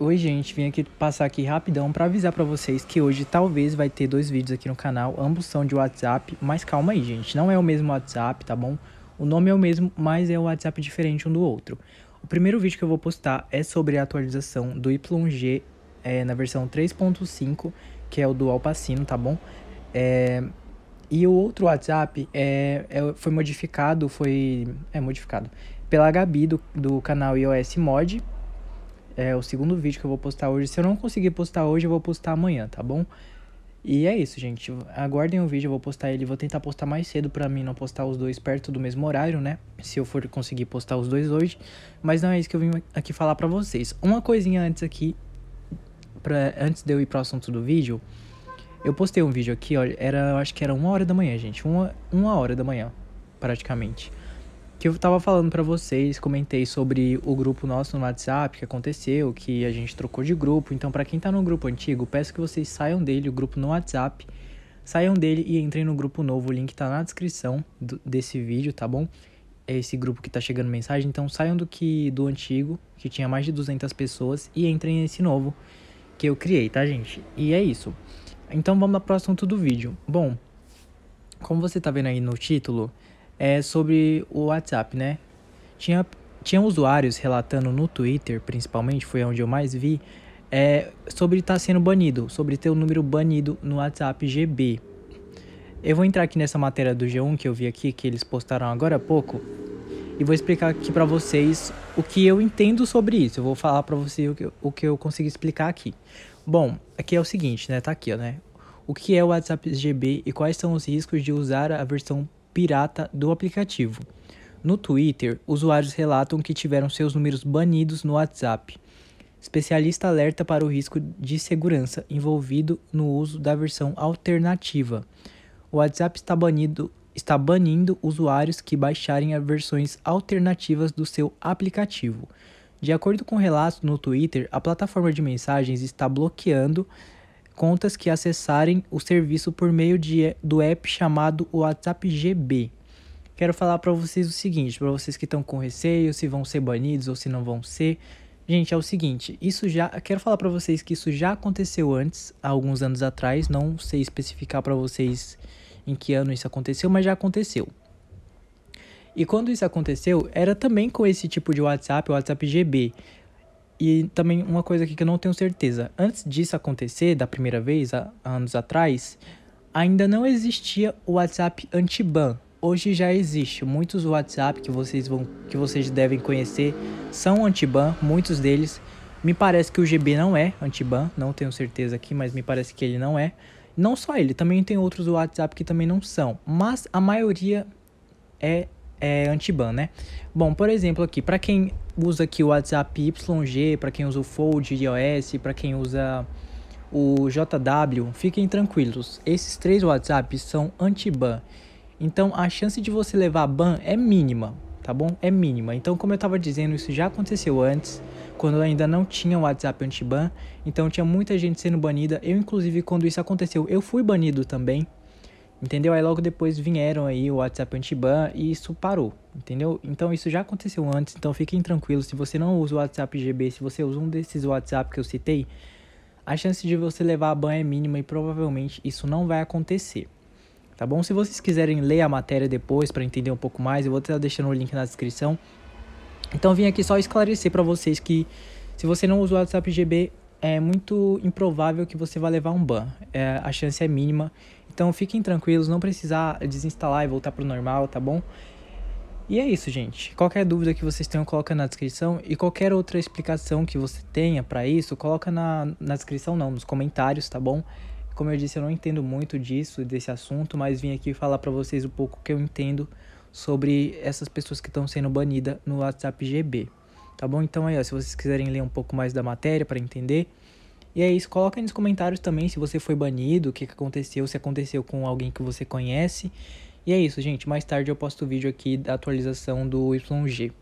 Oi gente, vim aqui passar aqui rapidão para avisar para vocês que hoje talvez vai ter dois vídeos aqui no canal, ambos são de WhatsApp, mas calma aí gente, não é o mesmo WhatsApp, tá bom? O nome é o mesmo, mas é o WhatsApp diferente um do outro. O primeiro vídeo que eu vou postar é sobre a atualização do Y1G é, na versão 3.5, que é o do Alpacino, tá bom? É, e o outro WhatsApp é, é, foi modificado, foi é, modificado pela Gabi do, do canal iOS Mod, é o segundo vídeo que eu vou postar hoje. Se eu não conseguir postar hoje, eu vou postar amanhã, tá bom? E é isso, gente. Aguardem o vídeo, eu vou postar ele. Vou tentar postar mais cedo pra mim não postar os dois perto do mesmo horário, né? Se eu for conseguir postar os dois hoje. Mas não é isso que eu vim aqui falar pra vocês. Uma coisinha antes aqui, pra, antes de eu ir pro assunto do vídeo. Eu postei um vídeo aqui, olha, era, eu acho que era uma hora da manhã, gente. Uma, uma hora da manhã, praticamente que eu tava falando para vocês, comentei sobre o grupo nosso no WhatsApp, que aconteceu, que a gente trocou de grupo. Então, para quem tá no grupo antigo, peço que vocês saiam dele, o grupo no WhatsApp, saiam dele e entrem no grupo novo. O link tá na descrição do, desse vídeo, tá bom? É esse grupo que tá chegando mensagem, então saiam do que do antigo, que tinha mais de 200 pessoas e entrem nesse novo que eu criei, tá, gente? E é isso. Então, vamos para o assunto do vídeo. Bom, como você tá vendo aí no título, é sobre o WhatsApp, né? Tinha, tinha usuários relatando no Twitter, principalmente, foi onde eu mais vi, é, sobre estar tá sendo banido, sobre ter o um número banido no WhatsApp GB. Eu vou entrar aqui nessa matéria do G1 que eu vi aqui, que eles postaram agora há pouco, e vou explicar aqui para vocês o que eu entendo sobre isso. Eu vou falar para vocês o que, o que eu consigo explicar aqui. Bom, aqui é o seguinte, né? Tá aqui, ó, né? O que é o WhatsApp GB e quais são os riscos de usar a versão pirata do aplicativo. No Twitter, usuários relatam que tiveram seus números banidos no WhatsApp. Especialista alerta para o risco de segurança envolvido no uso da versão alternativa. O WhatsApp está, banido, está banindo usuários que baixarem as versões alternativas do seu aplicativo. De acordo com relatos no Twitter, a plataforma de mensagens está bloqueando contas que acessarem o serviço por meio de, do app chamado WhatsApp GB. Quero falar para vocês o seguinte, para vocês que estão com receio se vão ser banidos ou se não vão ser, Gente, é o seguinte, isso já, quero falar para vocês que isso já aconteceu antes, há alguns anos atrás, não sei especificar para vocês em que ano isso aconteceu, mas já aconteceu. E quando isso aconteceu, era também com esse tipo de WhatsApp, o WhatsApp GB. E também uma coisa aqui que eu não tenho certeza. Antes disso acontecer, da primeira vez, há anos atrás, ainda não existia o WhatsApp anti-ban. Hoje já existe. Muitos WhatsApp que vocês vão que vocês devem conhecer são anti-ban, muitos deles. Me parece que o GB não é anti-ban, não tenho certeza aqui, mas me parece que ele não é. Não só ele, também tem outros WhatsApp que também não são, mas a maioria é é, anti-ban, né? Bom, por exemplo, aqui, para quem usa aqui o WhatsApp YG, para quem usa o Fold iOS, para quem usa o JW, fiquem tranquilos. Esses três WhatsApps são anti-ban. Então a chance de você levar ban é mínima, tá bom? É mínima. Então, como eu estava dizendo, isso já aconteceu antes, quando ainda não tinha o WhatsApp anti-ban. Então tinha muita gente sendo banida. Eu, inclusive, quando isso aconteceu, eu fui banido também entendeu? Aí logo depois vieram aí o WhatsApp anti-ban e isso parou, entendeu? Então isso já aconteceu antes, então fiquem tranquilos, se você não usa o WhatsApp GB, se você usa um desses WhatsApp que eu citei, a chance de você levar a ban é mínima e provavelmente isso não vai acontecer. Tá bom? Se vocês quiserem ler a matéria depois para entender um pouco mais, eu vou estar deixando o link na descrição. Então vim aqui só esclarecer para vocês que se você não usa o WhatsApp GB, é muito improvável que você vá levar um ban. É, a chance é mínima então fiquem tranquilos, não precisar desinstalar e voltar pro normal, tá bom? E é isso, gente. Qualquer dúvida que vocês tenham, coloca na descrição. E qualquer outra explicação que você tenha para isso, coloca na, na descrição, não, nos comentários, tá bom? Como eu disse, eu não entendo muito disso, desse assunto, mas vim aqui falar para vocês um pouco que eu entendo sobre essas pessoas que estão sendo banidas no WhatsApp GB. Tá bom? Então aí, ó, se vocês quiserem ler um pouco mais da matéria para entender, e é isso, coloca aí nos comentários também se você foi banido, o que, que aconteceu, se aconteceu com alguém que você conhece. E é isso, gente. Mais tarde eu posto o vídeo aqui da atualização do YG.